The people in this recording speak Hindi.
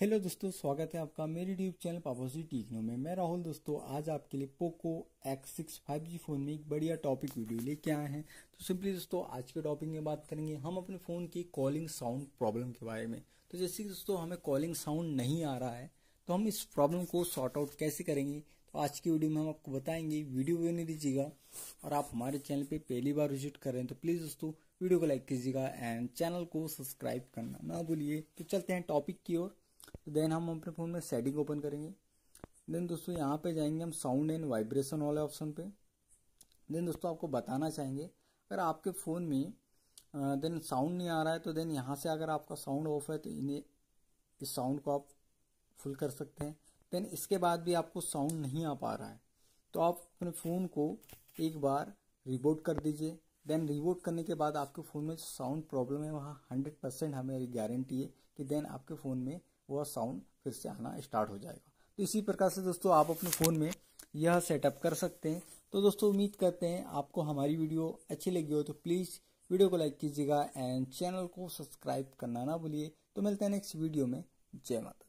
हेलो दोस्तों स्वागत है आपका मेरे यूट्यूब चैनल पापोसी टीकनो में मैं राहुल दोस्तों आज आपके लिए Poco X six five G phone में एक बढ़िया टॉपिक वीडियो लेके आए हैं तो सिंपली दोस्तों आज के टॉपिक में बात करेंगे हम अपने फ़ोन की कॉलिंग साउंड प्रॉब्लम के बारे में तो जैसे कि दोस्तों हमें कॉलिंग साउंड नहीं आ रहा है तो हम इस प्रॉब्लम को सॉर्ट आउट कैसे करेंगे तो आज की वीडियो में हम आपको बताएंगे वीडियो भी नहीं दीजिएगा और आप हमारे चैनल पर पहली बार विजिट कर रहे हैं तो प्लीज़ दोस्तों वीडियो को लाइक कीजिएगा एंड चैनल को सब्सक्राइब करना ना भूलिए तो चलते हैं टॉपिक की ओर देन तो हम अपने फ़ोन में सेटिंग ओपन करेंगे देन दोस्तों यहाँ पे जाएंगे हम साउंड एंड वाइब्रेशन वाले ऑप्शन पे देन दोस्तों आपको बताना चाहेंगे अगर आपके फ़ोन में देन साउंड नहीं आ रहा है तो देन यहाँ से अगर आपका साउंड ऑफ है तो इन्हें इस साउंड को आप फुल कर सकते हैं देन इसके बाद भी आपको साउंड नहीं आ पा रहा है तो आप अपने फ़ोन को एक बार रिबोट कर दीजिए देन रिबोट करने के बाद आपके फ़ोन में साउंड प्रॉब्लम है वहाँ हंड्रेड परसेंट हमें गारंटी है कि देन आपके फ़ोन में वह साउंड फिर से आना स्टार्ट हो जाएगा तो इसी प्रकार से दोस्तों आप अपने फ़ोन में यह सेटअप कर सकते हैं तो दोस्तों उम्मीद करते हैं आपको हमारी वीडियो अच्छी लगी हो तो प्लीज़ वीडियो को लाइक कीजिएगा एंड चैनल को सब्सक्राइब करना ना भूलिए तो मिलते हैं नेक्स्ट वीडियो में जय माता